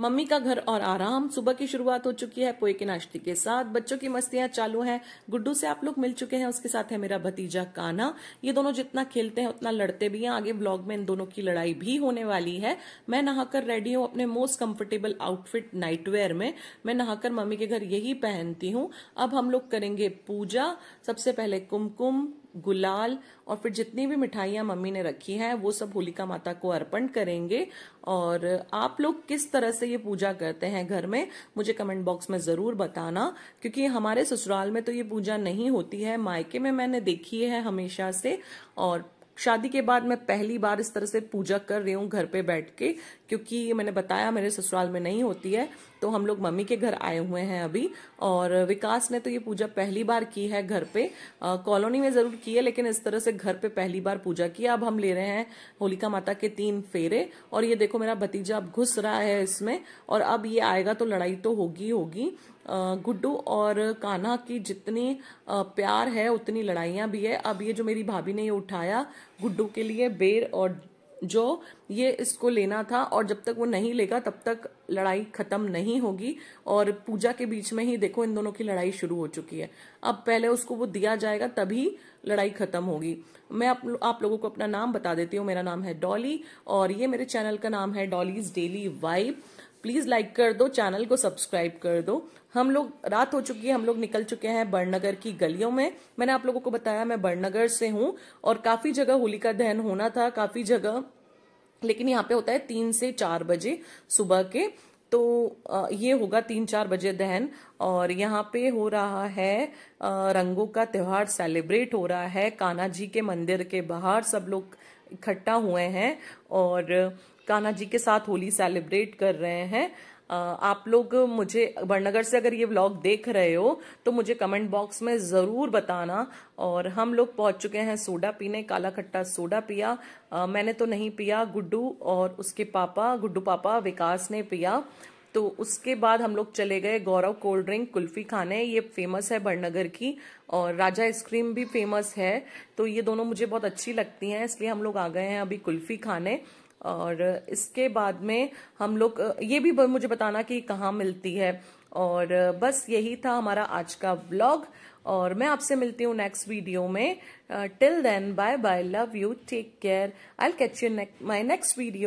mummy का घर और आराम सुबह की शुरुआत हो चुकी है पोए के नाश्ते के साथ बच्चों की मस्तियां चालू हैं गुड्डू से आप लोग मिल चुके हैं उसके साथ है मेरा भतीजा काना ये दोनों जितना खेलते हैं उतना लड़ते भी हैं आगे ब्लॉग में इन दोनों की लड़ाई भी होने वाली है मैं नहाकर रेडी हूँ अपने मोस्ट कम्फर्टेबल आउटफिट नाइटवेयर में मैं नहाकर मम्मी के घर यही पहनती हूँ अब हम लोग करेंगे पूजा सबसे पहले कुमकुम गुलाल और फिर जितनी भी मिठाइयां मम्मी ने रखी हैं वो सब होलिका माता को अर्पण करेंगे और आप लोग किस तरह से ये पूजा करते हैं घर में मुझे कमेंट बॉक्स में ज़रूर बताना क्योंकि हमारे ससुराल में तो ये पूजा नहीं होती है मायके में मैंने देखी है हमेशा से और शादी के बाद मैं पहली बार इस तरह से पूजा कर रही हूँ घर पे बैठ के क्योंकि मैंने बताया मेरे ससुराल में नहीं होती है तो हम लोग मम्मी के घर आए हुए हैं अभी और विकास ने तो ये पूजा पहली बार की है घर पे कॉलोनी में ज़रूर की है लेकिन इस तरह से घर पे पहली बार पूजा की अब हम ले रहे हैं होलिका माता के तीन फेरे और ये देखो मेरा भतीजा अब घुस रहा है इसमें और अब ये आएगा तो लड़ाई तो होगी होगी गुड्डू और कान्हा की जितनी प्यार है उतनी लड़ाइयाँ भी है अब ये जो मेरी भाभी ने ये उठाया गुड्डू के लिए बेर और जो ये इसको लेना था और जब तक वो नहीं लेगा तब तक लड़ाई खत्म नहीं होगी और पूजा के बीच में ही देखो इन दोनों की लड़ाई शुरू हो चुकी है अब पहले उसको वो दिया जाएगा तभी लड़ाई खत्म होगी मैं आप, आप लोगों को अपना नाम बता देती हूँ मेरा नाम है डॉली और ये मेरे चैनल का नाम है Dolly's daily vibe please like कर दो चैनल को सब्सक्राइब कर दो हम लोग रात हो चुकी है हम लोग निकल चुके हैं बड़नगर की गलियों में मैंने आप लोगों को बताया मैं बड़नगर से हूँ और काफ़ी जगह होलिका दहन होना था काफ़ी जगह लेकिन यहाँ पे होता है तीन से चार बजे सुबह के तो ये होगा तीन चार बजे दहन और यहाँ पे हो रहा है रंगों का त्यौहार सेलिब्रेट हो रहा है कान्हा जी के मंदिर के बाहर सब लोग इकट्ठा हुए हैं और कान्हा जी के साथ होली सेलिब्रेट कर रहे हैं आप लोग मुझे बड़नगर से अगर ये व्लॉग देख रहे हो तो मुझे कमेंट बॉक्स में ज़रूर बताना और हम लोग पहुंच चुके हैं सोडा पीने काला खट्टा सोडा पिया मैंने तो नहीं पिया गुड्डू और उसके पापा गुड्डू पापा विकास ने पिया तो उसके बाद हम लोग चले गए गौरव कोल्ड ड्रिंक कुल्फी खाने ये फेमस है बड़नगर की और राजा आइसक्रीम भी फेमस है तो ये दोनों मुझे बहुत अच्छी लगती हैं इसलिए हम लोग आ गए हैं अभी कुल्फी खाने और इसके बाद में हम लोग ये भी मुझे बताना कि कहाँ मिलती है और बस यही था हमारा आज का ब्लॉग और मैं आपसे मिलती हूँ नेक्स्ट वीडियो में till then bye bye love you take care I catch you my next video